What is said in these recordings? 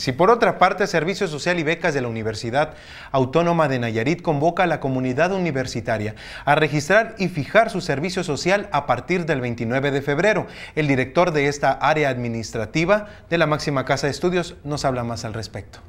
Si por otra parte Servicio Social y Becas de la Universidad Autónoma de Nayarit convoca a la comunidad universitaria a registrar y fijar su servicio social a partir del 29 de febrero, el director de esta área administrativa de la máxima casa de estudios nos habla más al respecto.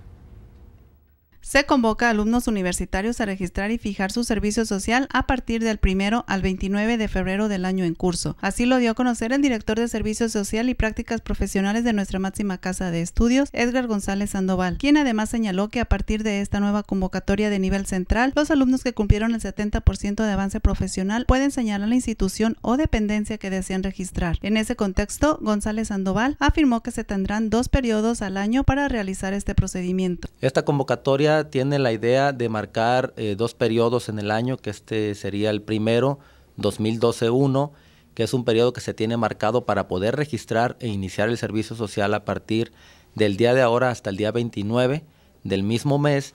Se convoca a alumnos universitarios a registrar y fijar su servicio social a partir del primero al 29 de febrero del año en curso. Así lo dio a conocer el director de Servicio Social y Prácticas Profesionales de nuestra máxima casa de estudios, Edgar González Sandoval, quien además señaló que a partir de esta nueva convocatoria de nivel central, los alumnos que cumplieron el 70% de avance profesional pueden señalar la institución o dependencia que desean registrar. En ese contexto, González Sandoval afirmó que se tendrán dos periodos al año para realizar este procedimiento. Esta convocatoria tiene la idea de marcar eh, dos periodos en el año, que este sería el primero, 2012-1, que es un periodo que se tiene marcado para poder registrar e iniciar el servicio social a partir del día de ahora hasta el día 29 del mismo mes,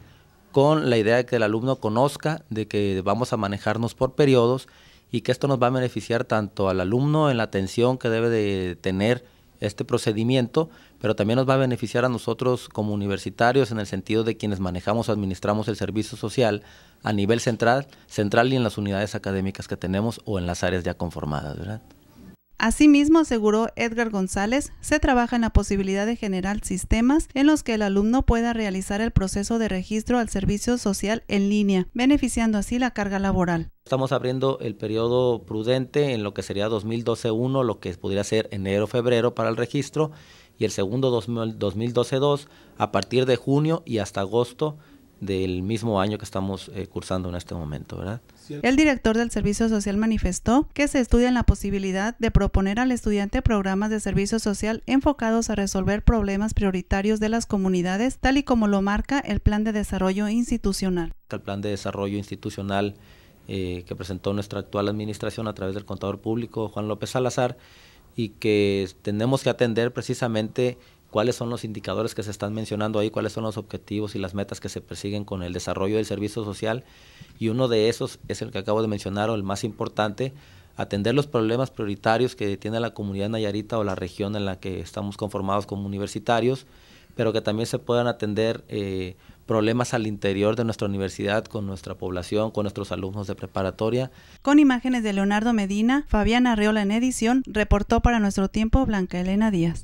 con la idea de que el alumno conozca de que vamos a manejarnos por periodos y que esto nos va a beneficiar tanto al alumno en la atención que debe de tener este procedimiento, pero también nos va a beneficiar a nosotros como universitarios en el sentido de quienes manejamos o administramos el servicio social a nivel central, central y en las unidades académicas que tenemos o en las áreas ya conformadas, ¿verdad? Asimismo, aseguró Edgar González, se trabaja en la posibilidad de generar sistemas en los que el alumno pueda realizar el proceso de registro al servicio social en línea, beneficiando así la carga laboral. Estamos abriendo el periodo prudente en lo que sería 2012-1, lo que podría ser enero-febrero para el registro, y el segundo 2012-2 a partir de junio y hasta agosto del mismo año que estamos eh, cursando en este momento, ¿verdad? El director del Servicio Social manifestó que se estudia la posibilidad de proponer al estudiante programas de servicio social enfocados a resolver problemas prioritarios de las comunidades, tal y como lo marca el Plan de Desarrollo Institucional. El Plan de Desarrollo Institucional eh, que presentó nuestra actual administración a través del contador público Juan López Salazar y que tenemos que atender precisamente cuáles son los indicadores que se están mencionando ahí, cuáles son los objetivos y las metas que se persiguen con el desarrollo del servicio social. Y uno de esos es el que acabo de mencionar, o el más importante, atender los problemas prioritarios que tiene la comunidad Nayarita o la región en la que estamos conformados como universitarios, pero que también se puedan atender eh, problemas al interior de nuestra universidad, con nuestra población, con nuestros alumnos de preparatoria. Con imágenes de Leonardo Medina, Fabiana Arreola en edición, reportó para nuestro tiempo Blanca Elena Díaz.